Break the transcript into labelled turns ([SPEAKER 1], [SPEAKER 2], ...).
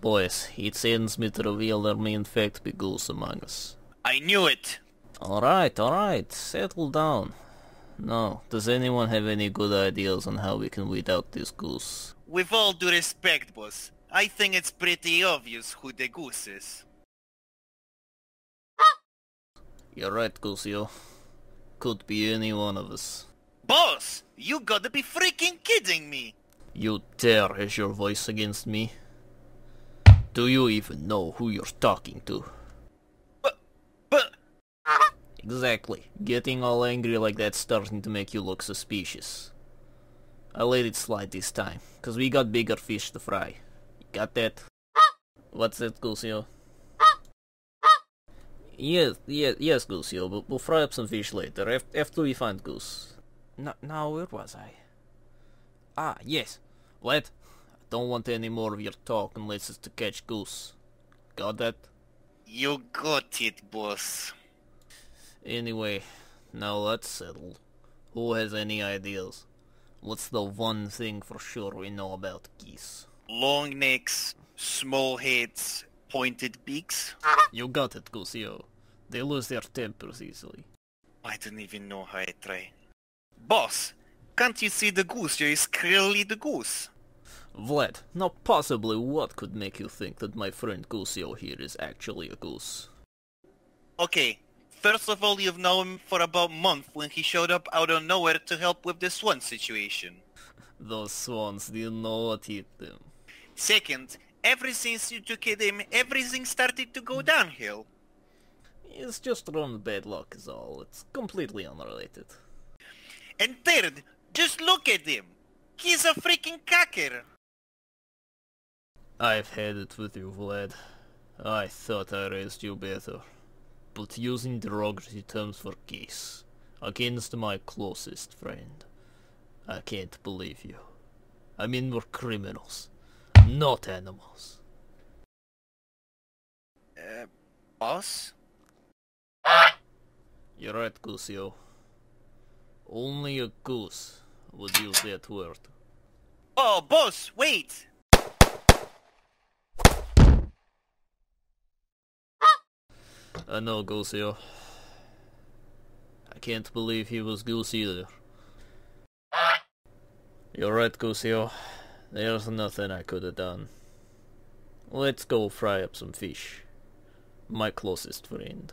[SPEAKER 1] Boys, it saddens me to reveal there may in fact be ghouls among us. I knew it! Alright, alright, settle down. Now, does anyone have any good ideas on how we can weed out these ghouls? With all due respect, boss, I think it's pretty obvious who the goose is. You're right, Gusio. Could be any one of us. Boss! You gotta be freaking kidding me! You dare raise your voice against me? Do you even know who you're talking to? Exactly. Getting all angry like that's starting to make you look suspicious. I let it slide this time, cause we got bigger fish to fry. got that? What's that, Gusio? Yes, yes, yes, Gusio, but we'll fry up some fish later, after we find Goose. now where was I? Ah, yes. What? Don't want any more of your talk unless it's to catch goose. Got that? You got it, boss. Anyway, now that's settled. Who has any ideas? What's the one thing for sure we know about geese? Long necks, small heads, pointed beaks. You got it, Gusio. They lose their tempers easily. I don't even know how I try. Boss, can't you see the goose? is clearly the goose. Vlad, now possibly what could make you think that my friend Gusio here is actually a goose? Okay, first of all you've known him for about a month when he showed up out of nowhere to help with the swan situation. Those swans did not eat them. Second, ever since you took him, everything started to go downhill. It's just run bad luck is all, it's completely unrelated. And third, just look at him! He's a freaking cocker! I've had it with you, Vlad. I thought I raised you better. But using derogatory terms for geese, against my closest friend. I can't believe you. I mean we're criminals, not animals. Uh, boss? You're right, Cusio. Only a goose would use that word. Oh, boss, wait! I know Goosey. I can't believe he was Goose either. You're right, Goosey. There's nothing I could have done. Let's go fry up some fish. My closest friend.